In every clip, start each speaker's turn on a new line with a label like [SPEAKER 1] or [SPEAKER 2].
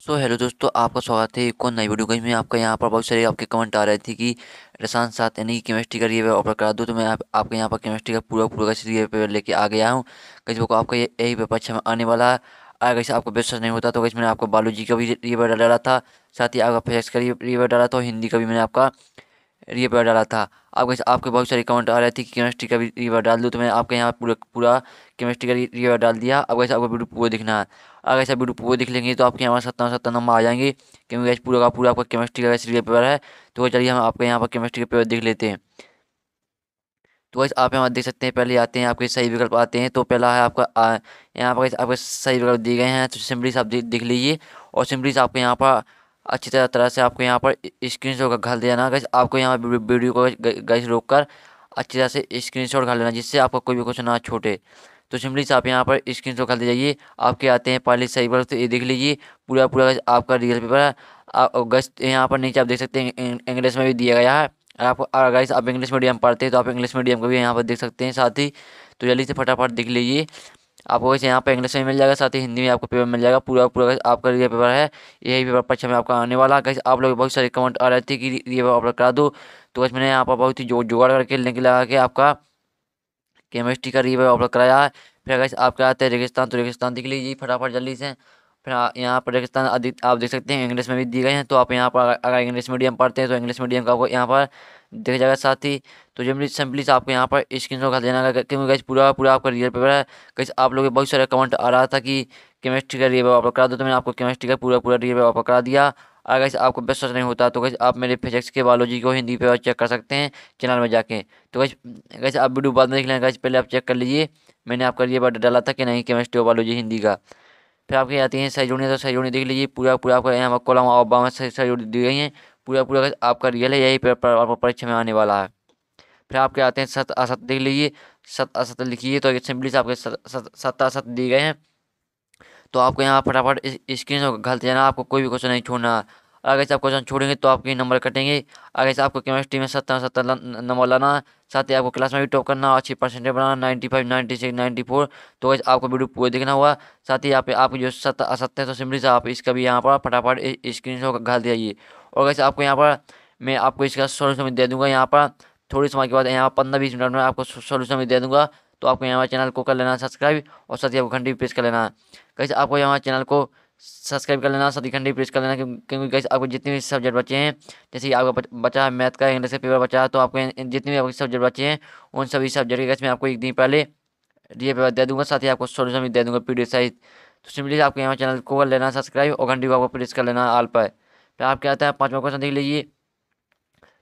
[SPEAKER 1] so hello दोस्तों आपका स्वागत है एक और नई वीडियो में आपका यहाँ पर बहुत सारे आपके कमेंट आ रहे थे कि रसान साथ यानी कि केमिस्ट्री का रिव्यू ऑफर करा दो तो मैं आप, आपके यहाँ पर केमिस्ट्री का पूरा पूरा रिव्यू पेपर लेके आ गया हूँ कैसे को आपका यही पेपर अच्छा आने वाला है अगर कैसे आपको बेस्ट नहीं होता तो कैसे मैंने आपको बायोलॉजी का भी रिव्यू डाला था साथ ही आपका फिजिक्स का रिव्यू डाला था और हिंदी का भी मैंने आपका रिवर डाला था आपके आपके बहुत सारे कमेंट आ रहे थे कि केमिस्ट्री का भी रिवर डाल दूँ तो मैंने आपके यहाँ पूरा पूरा केमिस्ट्री का रिवर डाल दिया अब कैसे आपको वीडियो पूरा दिखना है अगर ऐसा वीडियो पूरा दिख लेंगे तो आपके यहाँ पर सत्तर नंबर आ जाएंगे क्योंकि वैसे पूरा का पूरा आपका केमिस्ट्री का वैसे रिव्यू पेपर है तो चलिए हम आपके यहाँ पर केमिस्ट्री का पेपर देख लेते हैं तो वैसे आप यहाँ देख सकते हैं पहले आते हैं आपके सही विकल्प आते हैं तो पहला है आपका यहाँ पर आपके सही विकल्प दिए गए हैं तो सिम्पली से आप देख लीजिए और सिम्पली से आपके यहाँ पर अच्छी तरह तरह से आपको यहाँ पर स्क्रीन शॉट घाल देना गैस आपको यहाँ वीडियो को गैस रोक कर अच्छी तरह से स्क्रीन शॉट घाल लेना जिससे आपका कोई भी क्वेश्चन ना छोटे तो सिंपली से आप यहाँ पर स्क्रीन शॉट घर दे जाइए आपके आते हैं पहले सही पर तो ये देख लीजिए पूरा पूरा आपका रियल पेपर है गैस यहाँ पर नीचे आप देख सकते हैं इंग्लिश में भी दिया गया है और आप गैस आप इंग्लिश मीडियम पढ़ते हैं तो आप इंग्लिश मीडियम को भी यहाँ पर देख सकते हैं साथ ही तो जल्दी से फटाफट देख लीजिए आपको वैसे यहाँ पर इंग्लिश में मिल जाएगा साथ ही हिंदी में आपको पेपर मिल जाएगा पूरा पूरा आपका ये पेपर है यही पेपर परीक्षा में आपका आने वाला है आप लोग बहुत सारे कमेंट आ रहे थे कि ये पेपर अपलोड करा दो तो वैसे मैंने यहाँ पर बहुत ही जोर जुगाड़ करके लिंक लगा के आपका केमिस्ट्री का रीवे अपलोड कराया है फिर अगर आप क्या हैं रेगिस्तान तो रेगिस्तान देख लीजिए फटाफट जल्दी से फिर यहाँ पर रेगिस्तान अधिक आप देख सकते हैं इंग्लिश में भी दिए गए हैं तो आप यहाँ पर अगर इंग्लिश मीडियम पढ़ते हैं तो इंग्लिश मीडियम का आपको यहाँ पर देखा जाएगा साथ ही तो जब सिंपली से आपको यहाँ पर स्क्रीन शॉट देना क्योंकि गैस पूरा पूरा आपका रियल पेपर है कैसे आप लोगों के बहुत सारे कमेंट आ रहा था कि केमिस्ट्री का रियल पेपर वापस करा दो तो मैंने आपको केमिस्ट्री का पूरा पूरा रियल पेपर वापस करा दिया अगर इस आपको बेस्ट नहीं होता तो कैसे आप मेरे फिजिक्स के बायोलॉजी को हिंदी पेपर चेक कर सकते हैं चैनल में जाके तो कैसे कैसे आप वीडियो बाद में देख लेंगे कैसे पहले आप चेक कर लीजिए मैंने आपका रियल पेपर डाला था कि नहीं केमिस्ट्री और बायोलॉजी हिंदी का फिर आपकी आती हैं सही जोड़ियाँ तो सही जोड़ियाँ देख लीजिए पूरा पूरा आपका यहाँ कॉलम और बाम सही सही जोड़ी दी गई हैं पूरा पूरा आपका रियल है यही आपको परीक्षा में आने वाला है फिर आपके आते हैं सत असत देख लीजिए सत असत लिखिए तो सिंपली से आपके सत असत दिए गए हैं तो आपको यहाँ फटाफट स्क्रीन से घलते जाना आपको कोई भी क्वेश्चन नहीं छोड़ना अगर से आप क्वेश्चन छोड़ेंगे तो आपके नंबर कटेंगे अगर से आपको केमिस्ट्री में सत्तर सत्तर नंबर लाना साथ ही आपको क्लास में भी टॉप करना अच्छी परसेंटेज बनाना ninety five ninety six ninety four तो वैसे आपको वीडियो पूरे देखना हुआ साथ ही आप आपको जो सत्तर असत्य तो सिमरी से आप इसका भी यहाँ पर फटाफट स्क्रीन शॉट घाल दिया और वैसे आपको यहाँ पर मैं आपको इसका सोल्यूशन दे दूँगा यहाँ पर थोड़ी समय के बाद यहाँ पर पंद्रह बीस मिनट में आपको सोल्यूशन भी दे दूँगा तो आपको यहाँ चैनल को कर लेना सब्सक्राइब और साथ ही आपको घंटी प्रेस कर लेना कैसे आपको यहाँ चैनल को सब्सक्राइब कर लेना साथ ही घंटे प्रेस कर लेना क्योंकि गैस आपको जितने भी सब्जेक्ट बचे हैं जैसे आपका बचा है मैथ का इंग्लिश का पेपर बचा है तो आपको जितने भी आपके सब्जेक्ट बचे हैं उन सभी सब्जेक्ट के गैस मैं आपको एक दिन पहले ये पेपर दे दूँगा साथ ही आपको सोल्यूशन भी दे दूँगा पी सहित तो सिंपली आपको यहाँ चैनल को लेना सब्सक्राइब और घंटी को आपको प्रेस कर लेना आल पर फिर क्या आता है पाँचवा क्वेश्चन देख लीजिए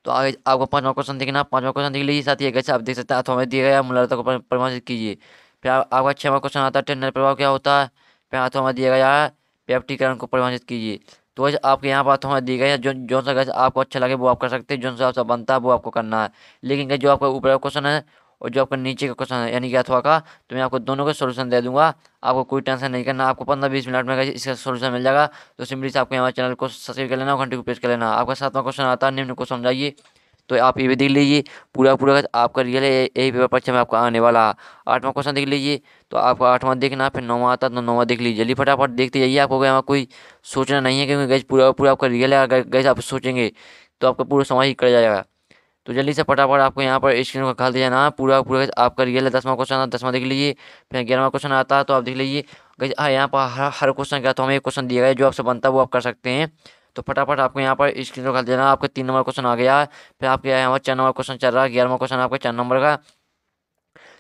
[SPEAKER 1] तो आगे आपको पाँचवा क्वेश्चन देखना पाँचवा क्वेश्चन देख लीजिए साथ ही कैसे आप देख सकते हैं अथवा में दिया गया मूलता को परिभाषित कीजिए फिर आपका छवा क्वेश्चन आता है टेंडर प्रभाव क्या होता है फिर हाथों में दिया गया है व्यापटीकरण को परिभाषित कीजिए तो वैसे आपके यहाँ बात हमें दी गई है जो जो सा कैसे आपको अच्छा लगे वो आप कर सकते हैं जो सा आपसे बनता है वो आपको करना है लेकिन जो आपका ऊपर का क्वेश्चन है और जो आपका नीचे का क्वेश्चन है यानी कि अथवा का तो मैं आपको दोनों का सोल्यूशन दे दूँगा आपको कोई टेंशन नहीं करना आपको पंद्रह बीस मिनट में इसका सोल्यूशन मिल जाएगा तो सिंपली से आपको हमारे चैनल को सब्सक्राइब कर लेना और घंटे को प्रेस कर लेना आपका सातवां क्वेश्चन आता है निम्न को समझाइए तो आप ये भी देख लीजिए पूरा पूरा आपका रियल है यही पेपर परीक्षा में आपका आने वाला आठवां क्वेश्चन देख लीजिए तो आपका आठवां देखना फिर नौवां आता तो नौवां देख लीजिए जल्दी फटाफट देखते जाइए आपको यहाँ कोई सोचना नहीं है क्योंकि गैस पूरा पूरा आपका रियल है अगर गैस आप सोचेंगे तो आपका पूरा समय ही कर जाएगा तो जल्दी से फटाफट आपको यहाँ पर स्क्रीन को खाल दिया ना पूरा पूरा आपका रियल है दसवां क्वेश्चन आता दसवां देख लीजिए फिर ग्यारहवां क्वेश्चन आता है तो आप देख लीजिए हाँ यहाँ पर हर हर क्वेश्चन का तो हमें एक क्वेश्चन दिया गया है जो आपसे बनता है वो आप कर सकते हैं तो फटाफट आपको यहाँ पर स्क्रीन कर देना आपका तीन नंबर क्वेश्चन आ गया फिर आपके यहाँ पर चार नंबर क्वेश्चन चल रहा है ग्यारहवा क्वेश्चन आपका चार नंबर का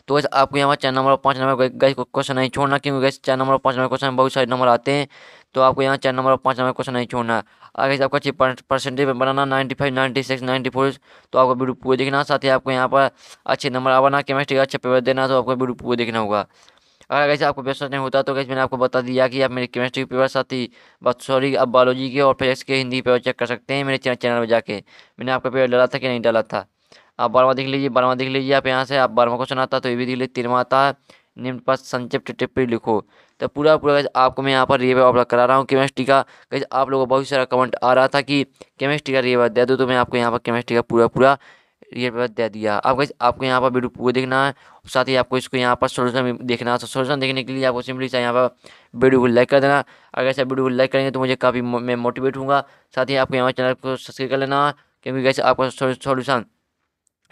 [SPEAKER 1] तो आपको यहाँ पर चार नंबर और पाँच नंबर गैस क्वेश्चन नहीं छोड़ना क्योंकि गैस चार नंबर और पाँच नंबर क्वेश्चन बहुत सारे नंबर आते हैं तो आपको यहाँ चार नंबर और पाँच नंबर क्वेश्चन नहीं छोड़ना अगर आपको अच्छी परसेंटेज बनाना ninety five ninety six ninety four तो आपको वीडियो पूरे देखना साथ ही आपको यहाँ पर अच्छे नंबर आवाना केमिस्ट्री का अच्छा पेपर देना तो आपको वीडियो पूरे देखना होगा अगर कैसे आपको बेस्ट नहीं होता तो कैसे मैंने आपको बता दिया कि आप मेरे केमिस्ट्री के पेपर साथ ही सॉरी आप बायोलॉजी के और फिजिक्स के हिंदी पेपर चेक कर सकते हैं मेरे चैनल पर जाकर मैंने आपका पेपर डाला था कि नहीं डाला था आप बारवा देख लीजिए बारहवा देख लीजिए आप यहाँ से आप बारवा क्वेश्चन आता तो ये भी देख लीजिए तिरवा आता है निम्न पर संक्षिप्त टिप्पणी लिखो तो पूरा पूरा कैसे आपको मैं यहाँ पर रिव्यू अपलोड करा रहा हूँ केमिस्ट्री का कैसे आप लोगों को बहुत सारा कमेंट आ रहा था कि केमिस्ट्री का रिव्यू दे दो तो मैं आपको यहाँ पर केमिस्ट्री का पूरा पूरा ये पेपर दे दिया अब गैस आपको यहाँ पर वीडियो पूरे देखना है साथ ही आपको इसको यहाँ पर सोल्यूशन भी देखना है सोल्यूशन देखने के लिए आपको सिंपली चाहिए यहाँ पर वीडियो को लाइक कर देना अगर ऐसा वीडियो को लाइक करेंगे तो मुझे काफ़ी मैं मोटिवेट हूँगा साथ ही आपको यहाँ चैनल को सब्सक्राइब कर लेना क्योंकि गैस आपका सोल्यूशन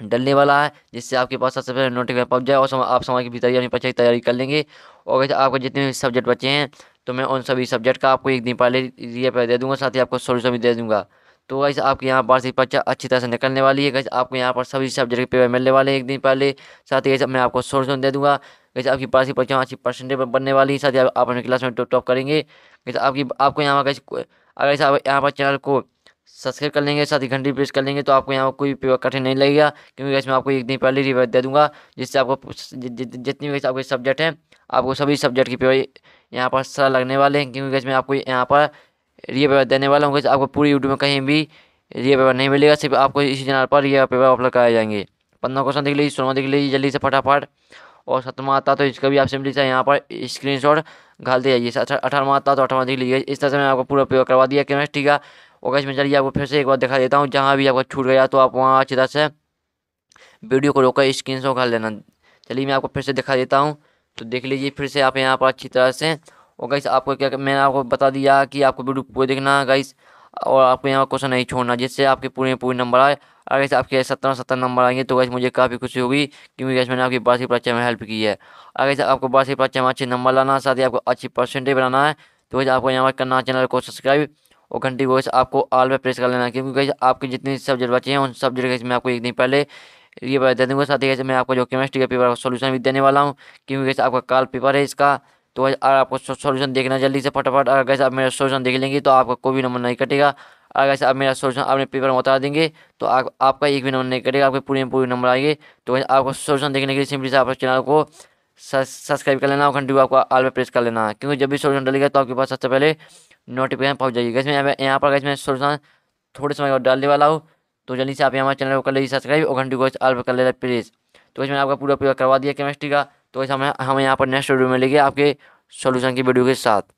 [SPEAKER 1] डलने वाला है जिससे आपके पास सबसे पहले नोटिफिकेशन पहुँच जाए और सम, आप समाज की भी तैयारी पर तैयारी कर लेंगे और वैसे आपके जितने भी सब्जेक्ट बचे हैं तो मैं उन सभी सब्जेक्ट का आपको एक दिन पहले ये दे दूंगा साथ ही आपको सोल्यूशन भी दे दूँगा तो गाइस आपके यहाँ से परीक्षा अच्छी तरह से निकलने वाली है गाइस आपको यहाँ पर सभी सब्जेक्ट के पेपर मिलने वाले हैं एक दिन पहले साथ ही मैं आपको सोर्स दे दूँगा कैसे आपकी पास पर्चा अच्छी परसेंटेज पर बनने वाली है साथ ही आप अपने क्लास में टॉप करेंगे कैसे आपकी आपको यहाँ पर अगर आप यहाँ पर चैनल को सब्सक्राइब कर लेंगे साथ ही घंटी प्रेस कर लेंगे तो आपको यहाँ कोई पेपर कठिन नहीं लगेगा क्योंकि मैं आपको एक दिन पहले रिवाइज दे दूँगा जिससे आपको जितनी भी आपके सब्जेक्ट हैं आपको सभी सब्जेक्ट के पेपर यहाँ पर सरल लगने वाले हैं क्योंकि मैं आपको यहाँ पर रिया पेपर देने वाला हूँ आपको पूरी यूट्यूब में कहीं भी रिया पेपर नहीं मिलेगा सिर्फ आपको इसी चैनल पर रिया पेपर अपलोड कराए जाएंगे पंद्रह क्वेश्चन देख लीजिए सोलह देख लीजिए जल्दी से फटाफट और सतमा आता तो इसका भी आप सिंपली से यहाँ पर स्क्रीन शॉट दिया जाइए अच्छा, अठारहवा आता तो अठारह देख लीजिए इस तरह से मैं आपको पूरा पेपर करवा दिया ठीक का और इसमें चलिए आपको फिर से एक बार दिखा देता हूँ जहाँ भी आपको छूट गया तो आप वहाँ अच्छी तरह से वीडियो को रोककर स्क्रीन शॉट घाल देना चलिए मैं आपको फिर से दिखा देता हूँ तो देख लीजिए फिर से आप यहाँ पर अच्छी तरह से और गाइस आपको क्या मैंने आपको बता दिया कि आपको वीडियो पूरे देखना गाइस और आपको यहाँ क्वेश्चन नहीं छोड़ना जिससे आपके पूरे पूरे नंबर आए अगर इस आपके सत्रह सत्तर नंबर आएंगे तो वैसे मुझे काफ़ी खुशी होगी क्योंकि वैसे मैंने आपकी बारसी परीक्षा में हेल्प की है अगर इस आपको बारसी परीक्षा में अच्छे नंबर लाना है साथ ही आपको अच्छी परसेंटेज बनाना है तो वैसे आपको यहाँ पर करना चैनल को सब्सक्राइब और घंटी को आपको ऑल पर प्रेस कर लेना क्योंकि कैसे आपके जितने सब्जेक्ट बचे हैं उन सब्जेक्ट मैं आपको एक दिन पहले ये बता दूँगा साथ ही कैसे मैं आपको जो केमिस्ट्री का पेपर सोल्यूशन भी देने वाला हूँ क्योंकि कैसे आपका काल पेपर है इसका तो अगर आपको सोल्यूशन देखना जल्दी से फटाफट अगर कैसे आप मेरा सोल्यूशन देख लेंगे तो आपका कोई भी नंबर नहीं कटेगा अगर कैसे आप मेरा सोल्यूशन अपने पेपर में उतार देंगे तो आप आपका एक भी नंबर नहीं कटेगा आपके पूरे में पूरे नंबर आएंगे तो वैसे आपको सोल्यूशन देखने के लिए सिंपली से आप चैनल को सब्सक्राइब कर लेना और घंटी को आपको आल पर प्रेस कर लेना क्योंकि जब भी सोल्यूशन डलेगा तो आपके पास सबसे पहले नोटिफिकेशन पहुँच जाएगी कैसे यहाँ पर कैसे मैं सोल्यूशन थोड़े समय और डालने वाला हूँ तो जल्दी से आप हमारे चैनल को कर लीजिए सब्सक्राइब और घंटी को आल पर कर लेना प्रेस तो इसमें आपका पूरा पूरा करवा दिया केमिस्ट्री का तो इस हमें हमें यहाँ पर नेक्स्ट वीडियो मिलेगी आपके सोल्यूशन की वीडियो के साथ